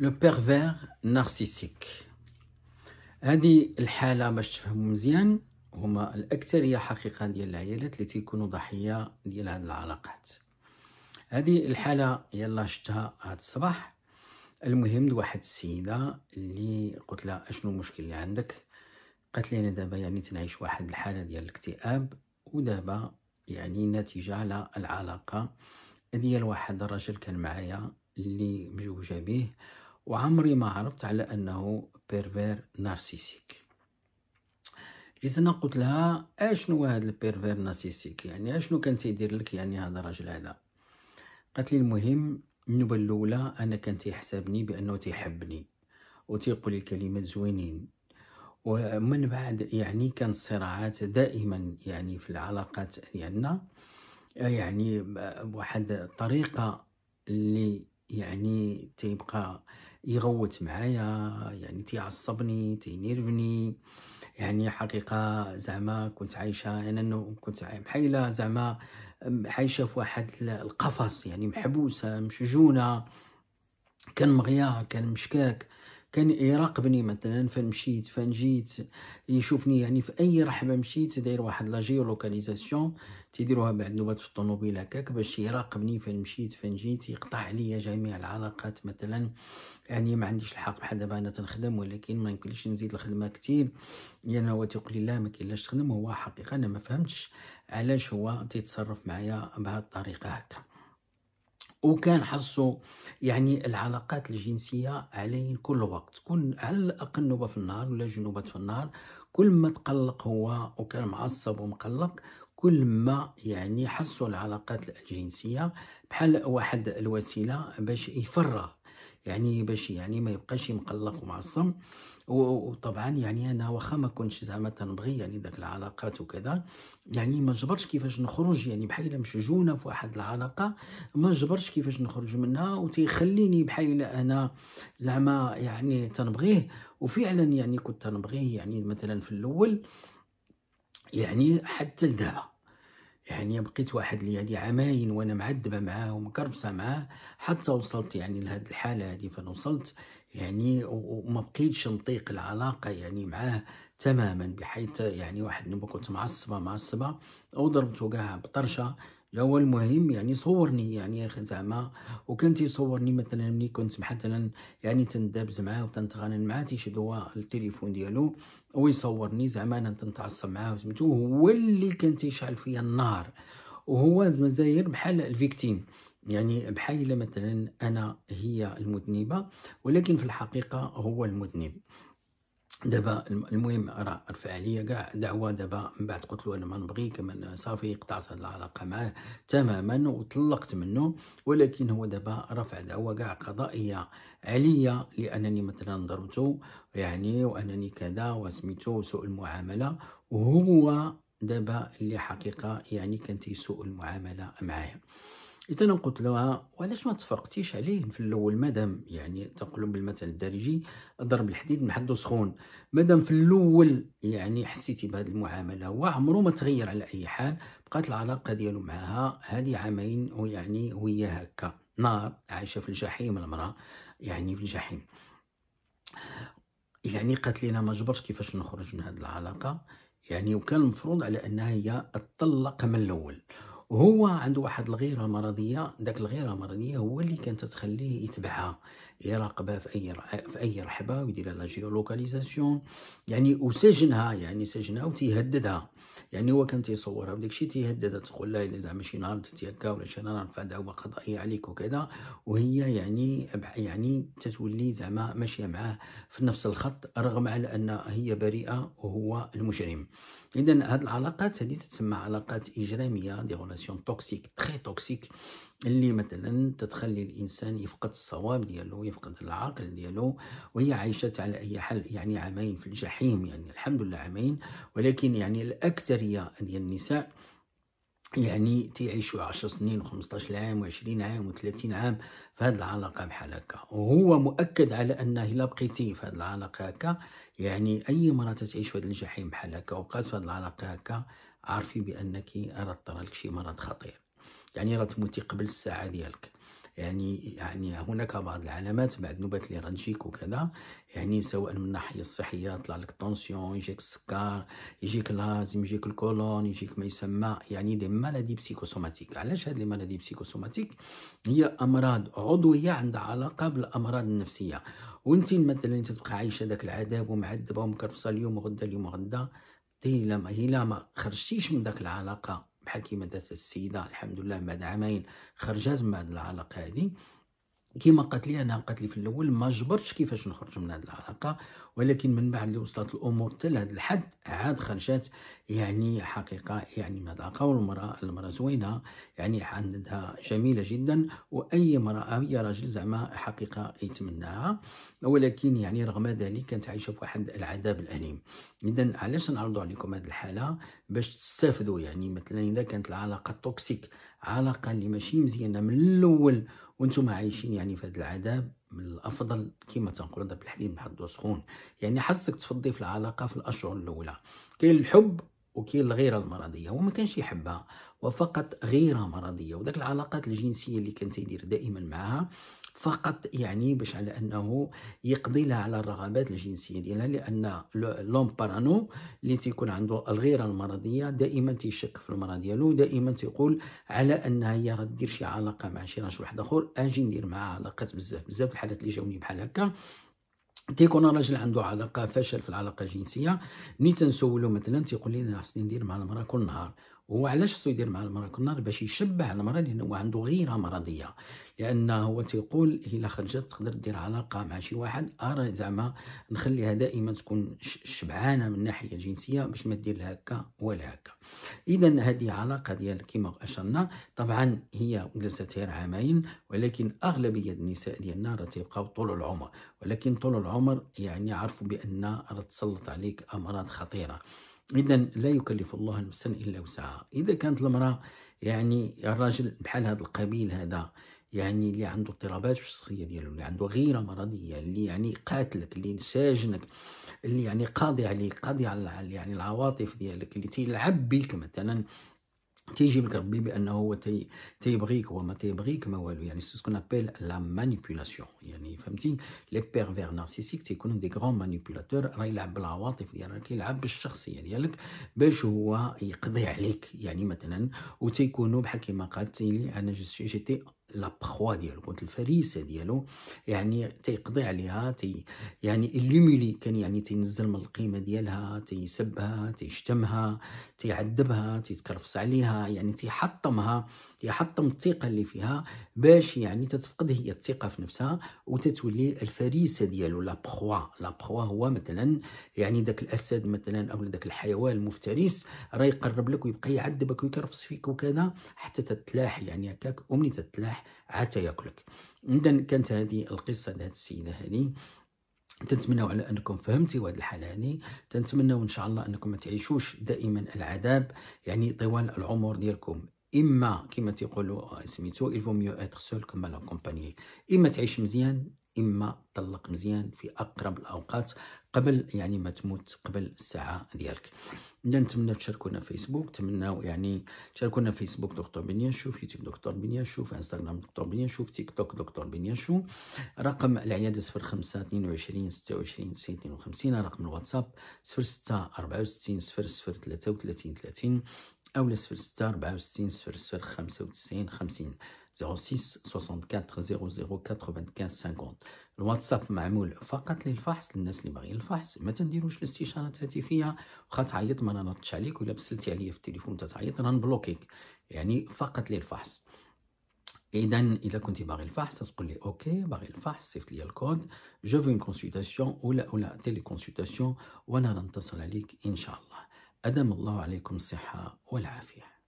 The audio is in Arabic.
لو بيرفير نارسيسيك هذه الحاله باش تفهموا مزيان هما الاكثريه حقيقه ديال العيالات اللي تيكونوا ضحيه ديال هاد العلاقات هذه الحاله يلا شتها هاد الصباح المهم واحد السيده اللي قلت لها اشنو المشكل اللي عندك قالت لي انا دابا يعني تنعيش واحد الحاله ديال الاكتئاب ودابا يعني نتيجه على العلاقه ديال واحد الرجل كان معايا اللي مزوجه به وعمري ما عرفت على انه بيرفير نارسيسيك جيت انا قلت لها اشنو هذا البيرفير نارسيسيك يعني اشنو كان تيدير لك يعني هذا الراجل هذا قالت لي المهم النوبه الاولى انا كان تيحسبني بانه تيحبني وتيقول الكلمات زوينين ومن بعد يعني كان الصراعات دائما يعني في العلاقات ديالنا يعني بواحد الطريقه اللي يعني تيبقى يغوت معايا يعني تيعصبني تينيرفني يعني حقيقه زعما كنت عايشه انا يعني كنت محيله زعما عايشه في واحد القفص يعني محبوسه مشجونه كان مغيا كان مشكاك كان يراقبني مثلا مشيت فين جيت يشوفني يعني في اي رحبه مشيت داير واحد لا جيولوكاليزاسيون تيديروها بعد نوبات في الطوموبيل هكاك باش يراقبني فين مشيت فين جيت يقطع عليا جميع العلاقات مثلا يعني ما عنديش الحق بحال دابا انا تنخدم ولكن ما يمكنليش نزيد الخدمه كثير يعني هو تيقول لي لا ما كاينلاش تخدم هو حقيقه انا ما فهمتش علاش هو تيتصرف معايا بهذه الطريقه هكا وكان حصو يعني العلاقات الجنسية عليه كل وقت تكون على الأقل نوبة في النهار ولا جنوبة في النهار كل ما تقلق هو وكان معصب ومقلق كل ما يعني حصو العلاقات الجنسية بحال واحد الوسيلة باش يفرغ يعني باش يعني ما يبقاش مقلق ومعصب وطبعا يعني انا واخا ما كنتش زعما تنبغي يعني داك العلاقات وكذا يعني ما جبرش كيفاش نخرج يعني بحال مشجونه في واحد العلاقه ما جبرش كيفاش نخرج منها وتيخليني بحال انا زعما يعني تنبغيه وفعلا يعني كنت تنبغيه يعني مثلا في الاول يعني حتى لدابا يعني بقيت واحد لي هذه عماين وانا معذبه معاه ومكرفسه معاه حتى وصلت يعني لهذه الحاله هذه فانا وصلت يعني وما بقيتش نطيق العلاقه يعني معاه تماما بحيث يعني واحد النوبه كنت معصبه معصبه ضربته كاع بطرشه هو المهم يعني صورني يعني زعما وكان تيصورني مثلا ملي كنت مثلا يعني تندابز معاه وتنتغنن معاه تيشد هو التليفون ديالو ويصورني زعما انا تنتعصب معاه سميتو هو اللي كان تيشعل فيا النار وهو مزاير بحال الفيكتيم يعني بحال مثلا انا هي المذنبه ولكن في الحقيقه هو المذنب دابا المهم راه رفع عليا كاع دعوه دابا من بعد قلت له انا ما نبغيك من صافي قطعت هاد العلاقه معاه تماما وطلقت منه ولكن هو دابا رفع دعوه كاع قضائيه عليا لانني مثلا ضربته يعني وانني كذا وسميتو سوء المعامله وهو دابا اللي حقيقه يعني كان تيسوء المعامله معايا حيت انا قلت لها وعلاش ما تفرقتيش عليه في الاول مادام يعني تنقلوا بالمثل الدارجي ضرب الحديد من حده سخون مادام في الاول يعني حسيتي بهذه المعامله هو ما تغير على اي حال بقات العلاقه ديالو معها هذه عامين ويعني وهي هكا نار عايشه في الجحيم المراه يعني في الجحيم يعني قالت لينا ما جبرش كيفاش نخرج من هذه العلاقه يعني وكان المفروض على انها هي تطلق من الاول هو عنده واحد الغيره مرضيه داك الغيره المرضيه هو اللي كانت تخليه يتبعها يراقبها في اي في اي رحبه ويدير لها جيولوكاليزاسيون يعني وسجنها يعني سجنها وتيهددها يعني هو كان تيصورها وداك الشيء تيهددها تقول لها زعما شي نهار درتي هكا ولا شي نهار نرفع دعوه قضائيه عليك وكذا وهي يعني يعني تتولي زعما ماشيه معاه في نفس الخط رغم على ان هي بريئه وهو المجرم اذا هاد العلاقات هذه تسمى علاقات اجراميه دي غولاسيون توكسيك تري توكسيك اللي مثلا تتخلي الانسان يفقد الصواب ديالو يفقد العقل ديالو وهي عايشه على اي حال يعني عامين في الجحيم يعني الحمد لله عامين ولكن يعني الاكثريه ديال النساء يعني تيعيشوا 10 سنين و15 عام و20 عام و30 عام في هذه العلاقه بحال هكا وهو مؤكد على انه الا بقيتي في هذه العلاقه هكا يعني اي مره تعيش في هذا الجحيم بحال هكا وبقات في هذه العلاقه هكا عارفي بانك راه لك شي مرض خطير يعني راه تموتي قبل الساعه ديالك يعني يعني هناك بعض العلامات بعد نوبات ليرنجيك وكذا يعني سواء من الناحيه الصحيه طلع لك طونسيون يجيك السكر يجيك لازم يجيك الكولون يجيك ما يسمى يعني دي مالادي بسيكوسوماتيك علاش هاد لي مالادي بسيكوسوماتيك هي امراض عضويه عندها علاقه بالامراض النفسيه وانت مثلا انت تبقى عايشه داك العذاب ومعذبه ومكرفصه اليوم وغدا اليوم وغدا هي ما خرجتيش من داك العلاقه بحال كيما دارت السيده الحمد لله من بعد عامين خرجات من بعد العلاقه هذه كما قالت لي انا قالت لي في الاول ما جبرتش كيفاش نخرج من هذه العلاقه ولكن من بعد اللي وصلت الامور حتى لهذا الحد عاد خرجت يعني حقيقه يعني مذاقه والمراه المراه زوينه يعني عندها جميله جدا واي مراه اي راجل زعما حقيقه يتمناها ولكن يعني رغم ذلك كانت عايشه في واحد العذاب الاليم اذا علاش نعرضوا عليكم هذه الحاله باش تستافدوا يعني مثلا اذا كانت العلاقه توكسيك علاقه اللي ماشي مزيانه من الاول وانتم عايشين يعني في هذا العذاب من الافضل كما تنقولوا دابا بالحليب بحال سخون يعني حسك تفضي في العلاقه في الاشهر الاولى كاين الحب وكاين الغيره المرضيه وما كانش يحبها وفقط غيره مرضيه وذاك العلاقات الجنسيه اللي كان تيدير دائما معها فقط يعني باش على انه يقضي لها على الرغبات الجنسيه ديالها لان لوم بارانو اللي تيكون عنده الغيره المرضيه دائما تيشك في المراه ديالو دائما تيقول على انها هي راه دير شي علاقه مع شي راجل واحد اخر اجي ندير معاها علاقات بزاف بزاف الحالات اللي جاوني بحال هكا تيكون الراجل عنده علاقه فشل في العلاقه الجنسيه ملي تنسولو مثلا تيقول لي انا خصني ندير مع المراه كل نهار هو علاش خصو يدير مع المراه كل نهار باش يشبع المراه لانه هو عنده غيره مرضيه لان هو تيقول الا خرجت تقدر دير علاقه مع شي واحد ارى آه، زعما نخليها دائما تكون شبعانه من الناحيه الجنسيه باش ما دير هكا ولا هكا اذا هذه علاقه ديال كيما اشرنا طبعا هي جلست غير عامين ولكن اغلبيه النساء ديالنا راه تيبقاو طول العمر ولكن طول العمر يعني عرفوا بان راه تسلط عليك امراض خطيره إذا لا يكلف الله نفسا إلا وسعها إذا كانت المرأة يعني الراجل بحال هذا القبيل هذا يعني اللي عنده اضطرابات في الشخصيه ديالو اللي عنده غيره مرضيه اللي يعني قاتلك اللي ساجنك اللي يعني قاضي عليك قاضي على يعني العواطف ديالك اللي تيلعب بك مثلا تيجي ربي بانه هو تي تيبغيك وما تيبغيك ما والو يعني سو سكون ابيل لا مانيبيولاسيون يعني فهمتي لي بيرفير نارسيسيك تيكونوا دي غران مانيبيولاتور راه يلعب بالعواطف ديالك كيلعب بالشخصيه ديالك باش هو يقضي عليك يعني مثلا وتيكونوا بحال كما قالت لي انا جيتي لابخوا ديالو كنت الفريسه ديالو يعني تيقضي عليها تي يعني اللوميلي كان يعني تينزل من القيمه ديالها تيسبها تيشتمها تيعذبها تيتكرفص عليها يعني تيحطمها يحطم يعني الثقه اللي فيها باش يعني تتفقد هي الثقه في نفسها وتتولي الفريسه ديالو لا بخوا لا بخوا هو مثلا يعني داك الاسد مثلا او داك الحيوان المفترس راه يقرب لك ويبقى يعذبك ويكرفس فيك وكذا حتى تتلاح يعني هكاك ومني تتلاح عاد ياكلك اذا كانت هذه القصه ديال السيده هذه تنتمنوا على انكم فهمتوا هذه الحاله هذه تنتمنوا ان شاء الله انكم ما تعيشوش دائما العذاب يعني طوال العمر ديالكم اما كما تيقولوا آه، سميتو il vaut mieux être seul que mal اما تعيش مزيان اما طلق مزيان في اقرب الاوقات قبل يعني ما تموت قبل الساعه ديالك نتمنى تشاركونا فيسبوك تمناو يعني تشاركونا فيسبوك دكتور بنياشو في يوتيوب دكتور بنياشو في انستغرام دكتور بنياشو في تيك توك دكتور بنياشو رقم العياده 05 22 26 52 رقم الواتساب 06 64 00 33 30 أو صفر ستة ربعة وستين صفر صفر خمسة وتسعين خمسين زيرو سيس سوسون كاتر زيرو زيرو كاتروفان كاز سانكونت الواتساب معمول فقط للفحص للناس اللي باغيين الفحص ما تنديروش الاستشارات الهاتفية وخا تعيط ما نردش عليك ولا بسلتي عليا في التليفون تتعيط انا نبلوكيك يعني فقط للفحص اذا الا كنت باغي الفحص تقول لي اوكي باغي الفحص صيفط لي الكود جو فو اون كونسلطاسيون ولا ولا تيلي كونسلطاسيون وانا نتصل عليك ان شاء الله أدام الله عليكم الصحة والعافية